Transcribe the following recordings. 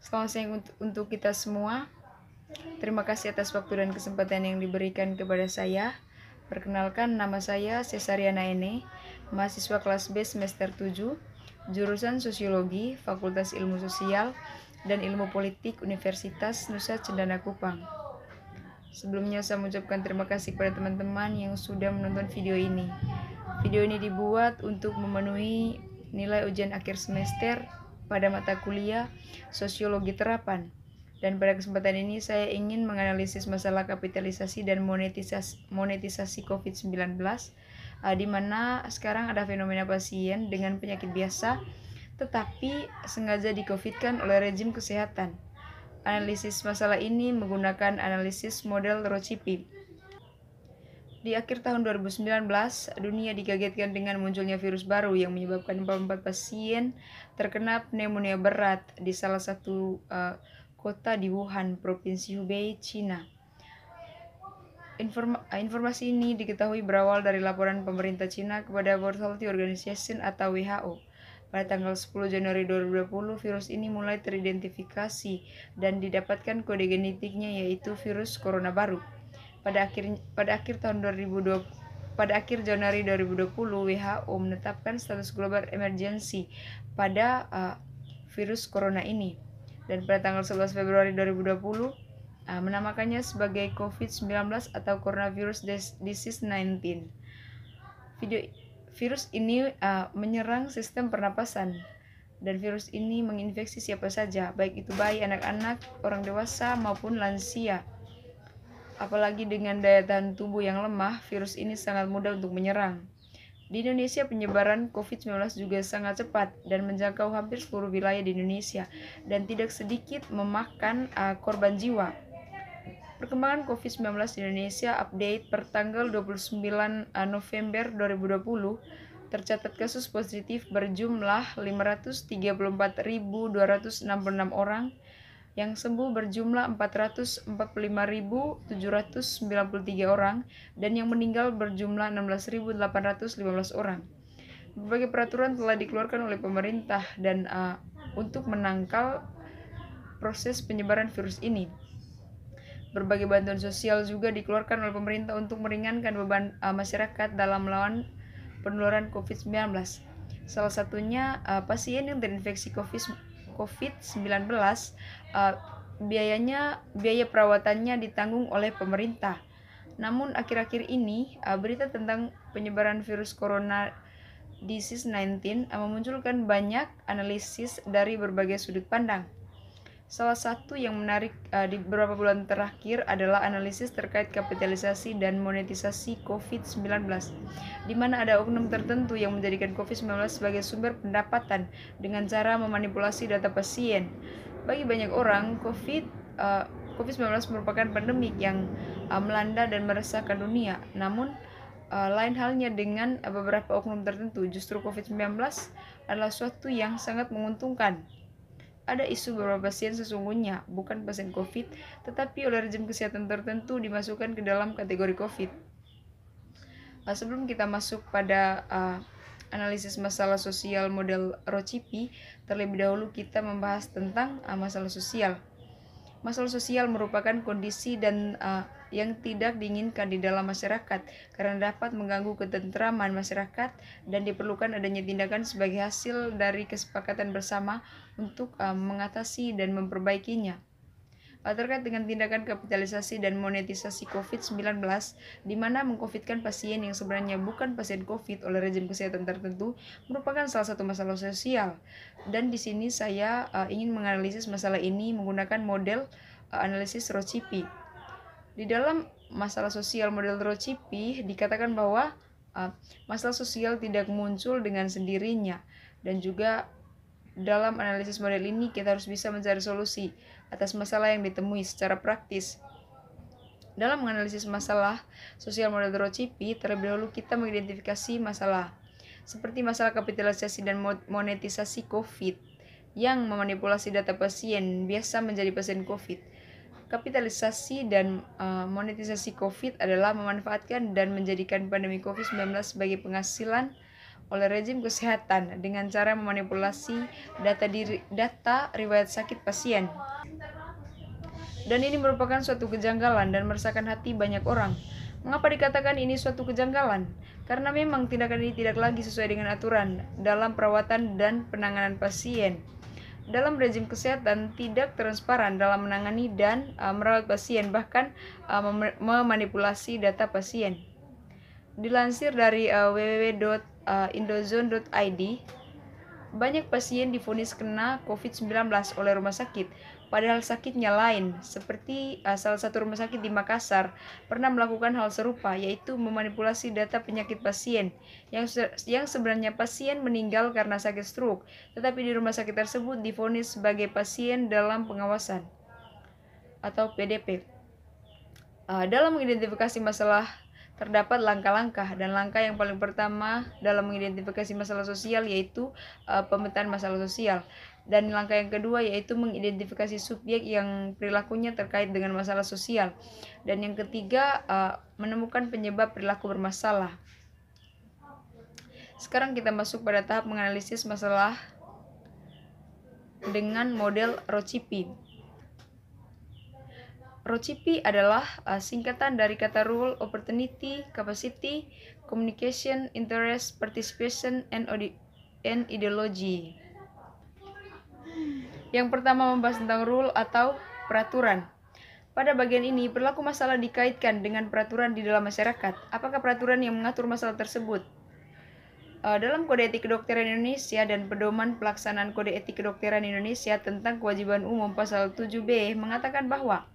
Selamat siang untuk, kita semua. Terima kasih atas waktu dan kesempatan yang diberikan kepada saya. Perkenalkan, nama saya Cesariana Ene, mahasiswa kelas B semester 7, jurusan Sosiologi, Fakultas Ilmu Sosial, dan Ilmu Politik Universitas Nusa Cendana Kupang. Sebelumnya saya mengucapkan terima kasih kepada teman-teman yang sudah menonton video ini. Video ini dibuat untuk memenuhi nilai ujian akhir semester pada mata kuliah Sosiologi Terapan. Dan pada kesempatan ini saya ingin menganalisis masalah kapitalisasi dan monetisasi, monetisasi COVID-19 uh, eh, di mana sekarang ada fenomena pasien dengan penyakit biasa tetapi sengaja dikofitkan oleh rejim kesehatan. Analisis masalah ini menggunakan analisis model Rochipi. Di akhir tahun 2019, dunia dikagetkan dengan munculnya virus baru yang menyebabkan 44 pasien terkena pneumonia berat di salah satu uh, kota di Wuhan, Provinsi Hubei, China. Informa eh, informasi ini diketahui berawal dari laporan pemerintah China kepada World Health Organization atau WHO. Pada tanggal 10 Januari 2020, virus ini mulai teridentifikasi dan didapatkan kode genetiknya yaitu virus corona baru. Pada akhir pada akhir tahun 2020 pada akhir Januari 2020 WHO menetapkan status global emergency pada uh, virus corona ini dan pada tanggal 11 Februari 2020 uh, eh, menamakannya sebagai COVID-19 atau Coronavirus Disease 19. virus ini uh, menyerang sistem pernapasan dan virus ini menginfeksi siapa saja, baik itu bayi, anak-anak, orang dewasa maupun lansia. Apalagi dengan daya tahan tubuh yang lemah, virus ini sangat mudah untuk menyerang. Di Indonesia, penyebaran COVID-19 juga sangat cepat dan menjangkau hampir seluruh wilayah di Indonesia dan tidak sedikit memakan uh, korban jiwa. Perkembangan COVID-19 di Indonesia update per tanggal 29 eh, November 2020 tercatat kasus positif berjumlah 534.266 orang yang sembuh berjumlah 445.793 orang dan yang meninggal berjumlah 16.815 orang. Berbagai peraturan telah dikeluarkan oleh pemerintah dan uh, untuk menangkal proses penyebaran virus ini. Berbagai bantuan sosial juga dikeluarkan oleh pemerintah untuk meringankan beban uh, masyarakat dalam melawan penularan COVID-19. Salah satunya uh, pasien yang terinfeksi COVID-19 COVID-19 uh, eh, biayanya biaya perawatannya ditanggung oleh pemerintah. Namun akhir-akhir ini eh, berita tentang penyebaran virus corona disease 19 eh, memunculkan banyak analisis dari berbagai sudut pandang. Salah satu yang menarik uh, di beberapa bulan terakhir adalah analisis terkait kapitalisasi dan monetisasi COVID-19, di mana ada oknum tertentu yang menjadikan COVID-19 sebagai sumber pendapatan dengan cara memanipulasi data pasien. Bagi banyak orang, COVID uh, eh, COVID-19 merupakan pandemi yang uh, melanda dan meresahkan dunia. Namun, uh, lain halnya dengan beberapa oknum tertentu, justru COVID-19 adalah suatu yang sangat menguntungkan ada isu bahwa pasien sesungguhnya bukan pasien COVID, tetapi oleh rezim kesehatan tertentu dimasukkan ke dalam kategori COVID. Nah, sebelum kita masuk pada uh, analisis masalah sosial model Rocipi, terlebih dahulu kita membahas tentang uh, masalah sosial. Masalah sosial merupakan kondisi dan uh, yang tidak diinginkan di dalam masyarakat karena dapat mengganggu ketentraman masyarakat dan diperlukan adanya tindakan sebagai hasil dari kesepakatan bersama untuk uh, mengatasi dan memperbaikinya eh, terkait dengan tindakan kapitalisasi dan monetisasi COVID-19 di mana mengkofitkan pasien yang sebenarnya bukan pasien COVID oleh rejim kesehatan tertentu merupakan salah satu masalah sosial. Dan di sini saya uh, ingin menganalisis masalah ini menggunakan model uh, analisis Rocipi. Di dalam masalah sosial model Rocipi dikatakan bahwa uh, masalah sosial tidak muncul dengan sendirinya dan juga dalam analisis model ini kita harus bisa mencari solusi atas masalah yang ditemui secara praktis. Dalam menganalisis masalah sosial model Rocipi, terlebih dahulu kita mengidentifikasi masalah seperti masalah kapitalisasi dan monetisasi COVID yang memanipulasi data pasien biasa menjadi pasien COVID kapitalisasi dan uh, monetisasi COVID adalah memanfaatkan dan menjadikan pandemi COVID-19 sebagai penghasilan oleh rezim kesehatan dengan cara memanipulasi data diri, data riwayat sakit pasien. Dan ini merupakan suatu kejanggalan dan meresahkan hati banyak orang. Mengapa dikatakan ini suatu kejanggalan? Karena memang tindakan ini tidak lagi sesuai dengan aturan dalam perawatan dan penanganan pasien dalam rezim kesehatan tidak transparan dalam menangani dan uh, merawat pasien bahkan uh, eh, mem memanipulasi data pasien. Dilansir dari uh, eh, www.indozone.id, banyak pasien difonis kena COVID-19 oleh rumah sakit padahal sakitnya lain, seperti uh, salah satu rumah sakit di Makassar pernah melakukan hal serupa, yaitu memanipulasi data penyakit pasien yang, yang sebenarnya pasien meninggal karena sakit stroke, tetapi di rumah sakit tersebut difonis sebagai pasien dalam pengawasan atau PDP. Uh, eh, dalam mengidentifikasi masalah terdapat langkah-langkah dan langkah yang paling pertama dalam mengidentifikasi masalah sosial yaitu uh, pemetaan masalah sosial. Dan langkah yang kedua yaitu mengidentifikasi subjek yang perilakunya terkait dengan masalah sosial. Dan yang ketiga, uh, menemukan penyebab perilaku bermasalah. Sekarang kita masuk pada tahap menganalisis masalah dengan model Rocipi. Rocipi adalah uh, singkatan dari kata rule, opportunity, capacity, communication, interest, participation, and, and ideology. Yang pertama membahas tentang rule atau peraturan. Pada bagian ini, perilaku masalah dikaitkan dengan peraturan di dalam masyarakat. Apakah peraturan yang mengatur masalah tersebut? Eh, dalam Kode Etik Kedokteran Indonesia dan Pedoman Pelaksanaan Kode Etik Kedokteran Indonesia tentang Kewajiban Umum Pasal 7B mengatakan bahwa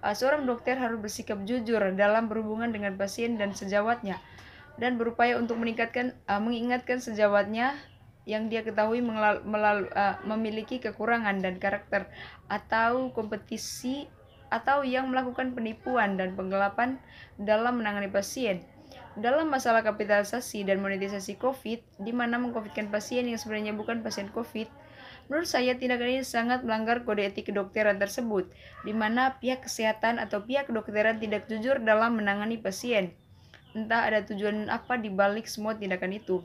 eh, seorang dokter harus bersikap jujur dalam berhubungan dengan pasien dan sejawatnya dan berupaya untuk meningkatkan eh, mengingatkan sejawatnya yang dia ketahui melal, melal, uh, memiliki kekurangan dan karakter atau kompetisi atau yang melakukan penipuan dan penggelapan dalam menangani pasien. Dalam masalah kapitalisasi dan monetisasi COVID, di mana mengkofitkan pasien yang sebenarnya bukan pasien COVID, menurut saya tindakan ini sangat melanggar kode etik kedokteran tersebut, di mana pihak kesehatan atau pihak kedokteran tidak jujur dalam menangani pasien. Entah ada tujuan apa di balik semua tindakan itu.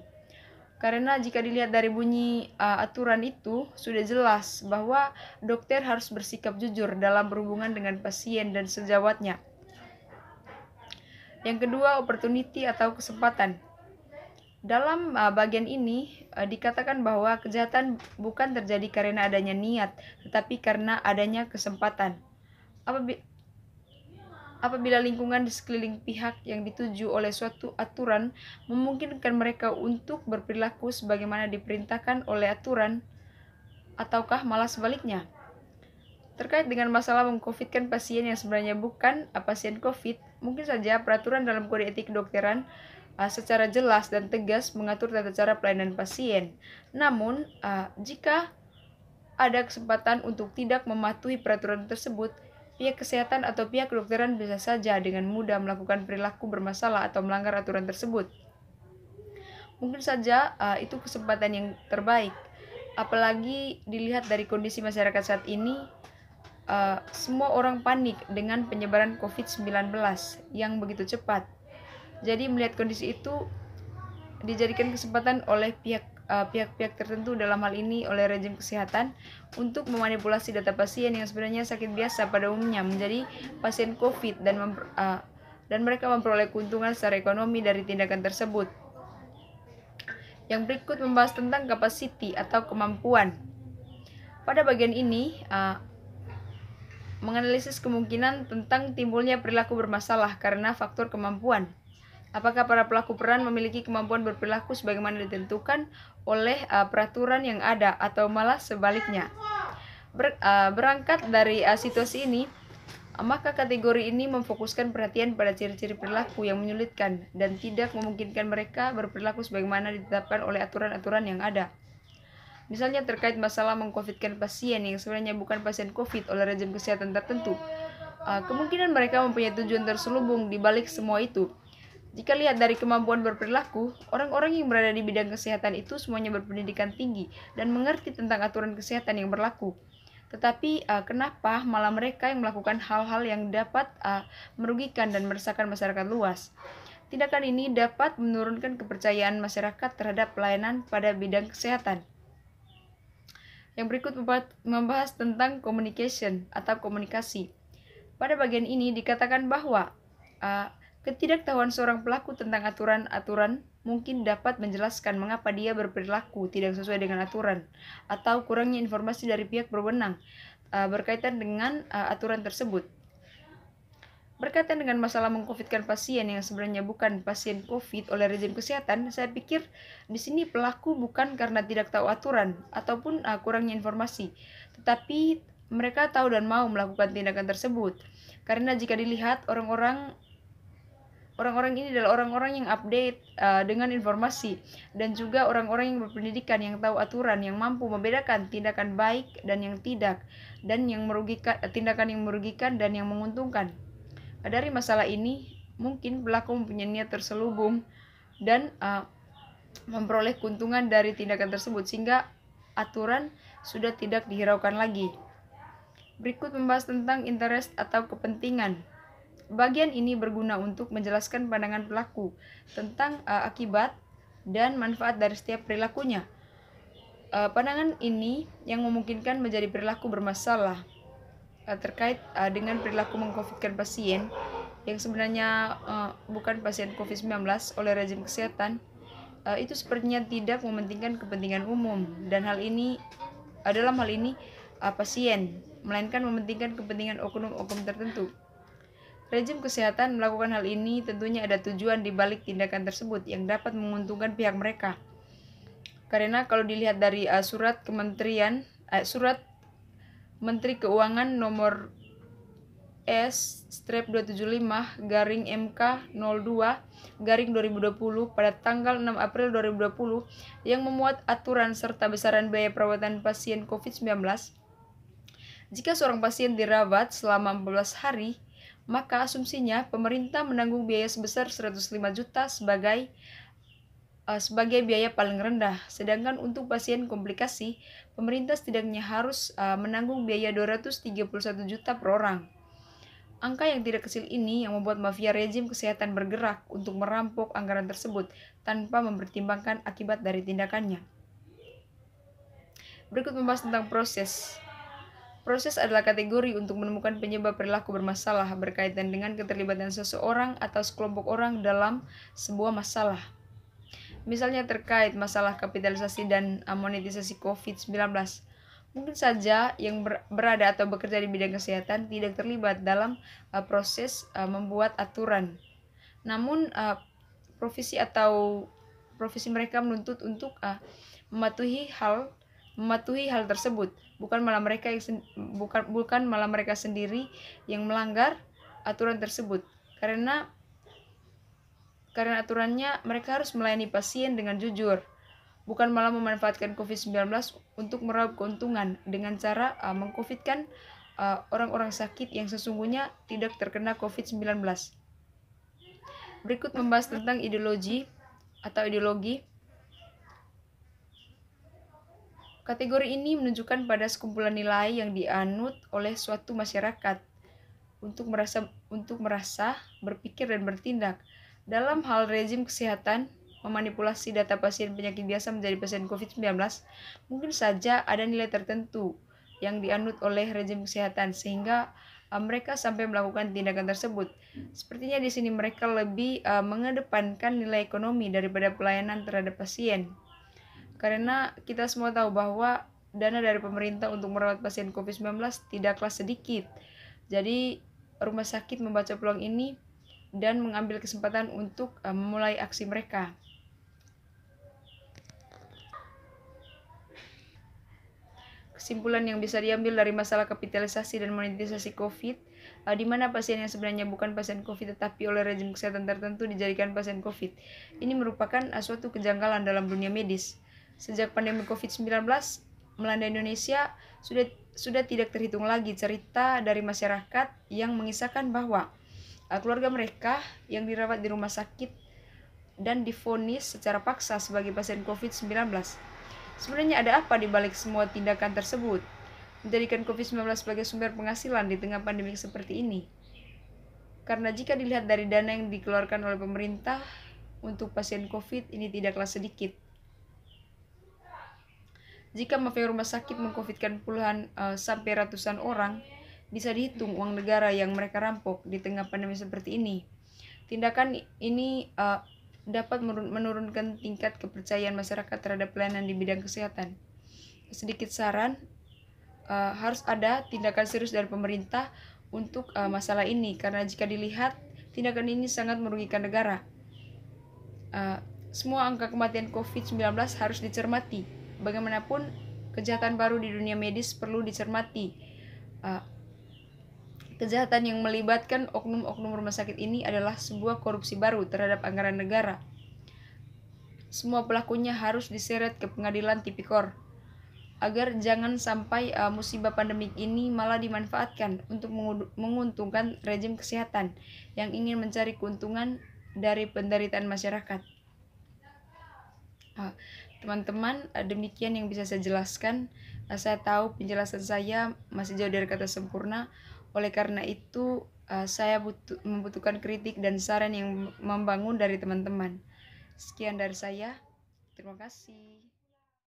Karena jika dilihat dari bunyi uh, aturan itu, sudah jelas bahwa dokter harus bersikap jujur dalam berhubungan dengan pasien dan sejawatnya. Yang kedua, opportunity atau kesempatan. Dalam uh, bagian ini uh, dikatakan bahwa kejahatan bukan terjadi karena adanya niat, tetapi karena adanya kesempatan apabila lingkungan di sekeliling pihak yang dituju oleh suatu aturan memungkinkan mereka untuk berperilaku sebagaimana diperintahkan oleh aturan, ataukah malah sebaliknya. Terkait dengan masalah mengkofitkan pasien yang sebenarnya bukan ah, pasien COVID, mungkin saja peraturan dalam kode etik kedokteran ah, secara jelas dan tegas mengatur tata cara pelayanan pasien. Namun, ah, jika ada kesempatan untuk tidak mematuhi peraturan tersebut, Pihak kesehatan atau pihak kedokteran bisa saja dengan mudah melakukan perilaku bermasalah atau melanggar aturan tersebut. Mungkin saja uh, itu kesempatan yang terbaik, apalagi dilihat dari kondisi masyarakat saat ini, uh, semua orang panik dengan penyebaran COVID-19 yang begitu cepat. Jadi melihat kondisi itu dijadikan kesempatan oleh pihak Eh, pihak-pihak uh, tertentu dalam hal ini oleh rejim kesehatan untuk memanipulasi data pasien yang sebenarnya sakit biasa pada umumnya menjadi pasien COVID dan memper, uh, dan mereka memperoleh keuntungan secara ekonomi dari tindakan tersebut. Yang berikut membahas tentang capacity atau kemampuan. Pada bagian ini, uh, menganalisis kemungkinan tentang timbulnya perilaku bermasalah karena faktor kemampuan. Apakah para pelaku peran memiliki kemampuan berperilaku sebagaimana ditentukan oleh uh, peraturan yang ada atau malah sebaliknya? Ber, uh, berangkat dari uh, situasi ini, maka kategori ini memfokuskan perhatian pada ciri-ciri perilaku yang menyulitkan dan tidak memungkinkan mereka berperilaku sebagaimana ditetapkan oleh aturan-aturan yang ada. Misalnya terkait masalah mengkofitkan pasien yang sebenarnya bukan pasien COVID oleh rejim kesehatan tertentu. Uh, kemungkinan mereka mempunyai tujuan terselubung di balik semua itu jika lihat dari kemampuan berperilaku, orang-orang yang berada di bidang kesehatan itu semuanya berpendidikan tinggi dan mengerti tentang aturan kesehatan yang berlaku. Tetapi uh, kenapa malah mereka yang melakukan hal-hal yang dapat uh, merugikan dan meresahkan masyarakat luas? Tindakan ini dapat menurunkan kepercayaan masyarakat terhadap pelayanan pada bidang kesehatan. Yang berikut membahas tentang communication atau komunikasi. Pada bagian ini dikatakan bahwa uh, Ketidaktahuan seorang pelaku tentang aturan-aturan mungkin dapat menjelaskan mengapa dia berperilaku tidak sesuai dengan aturan atau kurangnya informasi dari pihak berwenang uh, berkaitan dengan uh, aturan tersebut. Berkaitan dengan masalah mengkofitkan pasien yang sebenarnya bukan pasien COVID oleh rezim kesehatan, saya pikir di sini pelaku bukan karena tidak tahu aturan ataupun uh, kurangnya informasi, tetapi mereka tahu dan mau melakukan tindakan tersebut. Karena jika dilihat orang-orang Orang-orang ini adalah orang-orang yang update uh, dengan informasi dan juga orang-orang yang berpendidikan, yang tahu aturan, yang mampu membedakan tindakan baik dan yang tidak dan yang merugikan eh, tindakan yang merugikan dan yang menguntungkan. Dari masalah ini, mungkin pelaku mempunyai niat terselubung dan uh, memperoleh keuntungan dari tindakan tersebut sehingga aturan sudah tidak dihiraukan lagi. Berikut membahas tentang interest atau kepentingan. Bagian ini berguna untuk menjelaskan pandangan pelaku tentang uh, akibat dan manfaat dari setiap perilakunya. Uh, pandangan ini yang memungkinkan menjadi perilaku bermasalah uh, terkait uh, dengan perilaku mengkofitkan pasien yang sebenarnya uh, bukan pasien COVID-19 oleh rejim kesehatan uh, itu sepertinya tidak mementingkan kepentingan umum dan hal ini uh, dalam hal ini uh, pasien melainkan mementingkan kepentingan oknum-oknum tertentu. Rejim kesehatan melakukan hal ini tentunya ada tujuan di balik tindakan tersebut yang dapat menguntungkan pihak mereka. Karena kalau dilihat dari uh, surat kementerian uh, surat Menteri Keuangan nomor S strip 275 garing MK 02 garing 2020 pada tanggal 6 April 2020 yang memuat aturan serta besaran biaya perawatan pasien COVID-19. Jika seorang pasien dirawat selama 14 hari, maka asumsinya pemerintah menanggung biaya sebesar 105 juta sebagai eh, sebagai biaya paling rendah. Sedangkan untuk pasien komplikasi, pemerintah setidaknya harus eh, menanggung biaya 231 juta per orang. Angka yang tidak kecil ini yang membuat mafia rezim kesehatan bergerak untuk merampok anggaran tersebut tanpa mempertimbangkan akibat dari tindakannya. Berikut membahas tentang proses Proses adalah kategori untuk menemukan penyebab perilaku bermasalah berkaitan dengan keterlibatan seseorang atau sekelompok orang dalam sebuah masalah. Misalnya terkait masalah kapitalisasi dan monetisasi COVID-19. Mungkin saja yang berada atau bekerja di bidang kesehatan tidak terlibat dalam eh, proses eh, membuat aturan. Namun eh, profesi atau profesi mereka menuntut untuk mematuhi hal mematuhi hal tersebut bukan malah mereka yang bukan bukan malah mereka sendiri yang melanggar aturan tersebut karena karena aturannya mereka harus melayani pasien dengan jujur bukan malah memanfaatkan COVID-19 untuk meraup keuntungan dengan cara uh, mengcovidkan uh, orang-orang sakit yang sesungguhnya tidak terkena COVID-19. Berikut membahas tentang ideologi atau ideologi Kategori ini menunjukkan pada sekumpulan nilai yang dianut oleh suatu masyarakat untuk merasa untuk merasa, berpikir dan bertindak. Dalam hal rezim kesehatan, memanipulasi data pasien penyakit biasa menjadi pasien COVID-19, mungkin saja ada nilai tertentu yang dianut oleh rezim kesehatan sehingga eh, mereka sampai melakukan tindakan tersebut. Sepertinya di sini mereka lebih eh, mengedepankan nilai ekonomi daripada pelayanan terhadap pasien. Karena kita semua tahu bahwa dana dari pemerintah untuk merawat pasien COVID-19 tidaklah sedikit. Jadi, rumah sakit membaca peluang ini dan mengambil kesempatan untuk eh, memulai aksi mereka. Kesimpulan yang bisa diambil dari masalah kapitalisasi dan monetisasi COVID, eh, di mana pasien yang sebenarnya bukan pasien COVID tetapi oleh rejim kesehatan tertentu dijadikan pasien COVID. Ini merupakan eh, suatu kejanggalan dalam dunia medis Sejak pandemi COVID-19 melanda Indonesia, sudah sudah tidak terhitung lagi cerita dari masyarakat yang mengisahkan bahwa eh, keluarga mereka yang dirawat di rumah sakit dan difonis secara paksa sebagai pasien COVID-19. Sebenarnya ada apa di balik semua tindakan tersebut? Menjadikan COVID-19 sebagai sumber penghasilan di tengah pandemi seperti ini. Karena jika dilihat dari dana yang dikeluarkan oleh pemerintah untuk pasien COVID ini tidaklah sedikit jika mafia rumah sakit mengkofitkan puluhan uh, sampai ratusan orang, bisa dihitung uang negara yang mereka rampok di tengah pandemi seperti ini. Tindakan ini uh, dapat menurunkan tingkat kepercayaan masyarakat terhadap pelayanan di bidang kesehatan. Sedikit saran, uh, harus ada tindakan serius dari pemerintah untuk uh, masalah ini karena jika dilihat tindakan ini sangat merugikan negara. Uh, semua angka kematian COVID-19 harus dicermati bagaimanapun kejahatan baru di dunia medis perlu dicermati. Uh, kejahatan yang melibatkan oknum-oknum rumah sakit ini adalah sebuah korupsi baru terhadap anggaran negara. Semua pelakunya harus diseret ke pengadilan tipikor agar jangan sampai uh, musibah pandemik ini malah dimanfaatkan untuk menguntungkan rejim kesehatan yang ingin mencari keuntungan dari penderitaan masyarakat. Uh, Teman-teman, eh, demikian yang bisa saya jelaskan. Eh, saya tahu penjelasan saya masih jauh dari kata sempurna. Oleh karena itu, eh, saya butuh, membutuhkan kritik dan saran yang membangun dari teman-teman. Sekian dari saya. Terima kasih.